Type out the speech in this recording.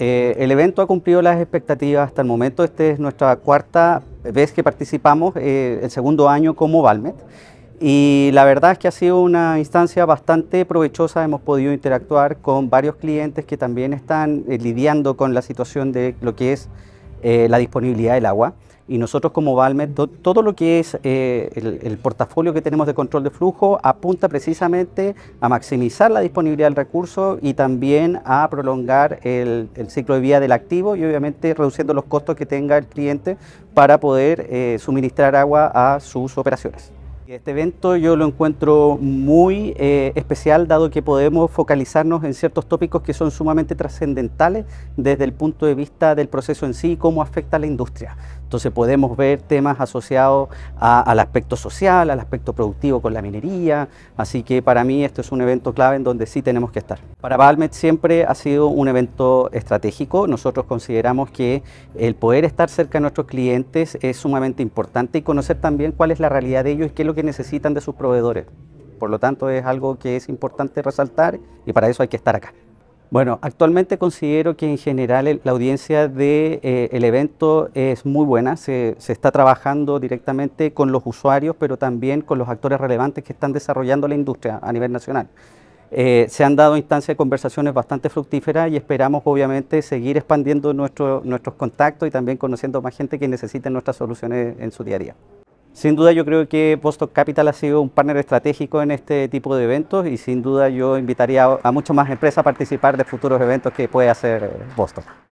Eh, el evento ha cumplido las expectativas hasta el momento. Esta es nuestra cuarta vez que participamos, eh, el segundo año como Valmet. Y la verdad es que ha sido una instancia bastante provechosa. Hemos podido interactuar con varios clientes que también están eh, lidiando con la situación de lo que es la disponibilidad del agua y nosotros como Valmet, todo lo que es eh, el, portafolio que tenemos de control de flujo apunta precisamente a maximizar la disponibilidad del recurso y también a prolongar el, ciclo de vida del activo y obviamente reduciendo los costos que tenga el cliente para poder eh, suministrar agua a sus operaciones. Este evento yo lo encuentro muy eh, especial, dado que podemos focalizarnos en ciertos tópicos que son sumamente trascendentales desde el punto de vista del proceso en sí y cómo afecta a la industria. Entonces podemos ver temas asociados al aspecto social, al aspecto productivo con la minería, así que para mí esto es un evento clave en donde sí tenemos que estar. Para Valmet siempre ha sido un evento estratégico, nosotros consideramos que el poder estar cerca de nuestros clientes es sumamente importante y conocer también cuál es la realidad de ellos y qué es lo que que necesitan de sus proveedores. Por lo tanto, es algo que es importante resaltar y para eso hay que estar acá. Bueno, actualmente considero que en general la audiencia del de, eh, el evento es muy buena, se, está trabajando directamente con los usuarios, pero también con los actores relevantes que están desarrollando la industria a nivel nacional. Eh, se han dado instancias de conversaciones bastante fructíferas y esperamos obviamente seguir expandiendo nuestro, nuestros contactos y también conociendo más gente que necesite nuestras soluciones en su día a día. Sin duda yo creo que Boston Capital ha sido un partner estratégico en este tipo de eventos y sin duda yo invitaría a muchas más empresas a participar de futuros eventos que puede hacer Boston. Eh,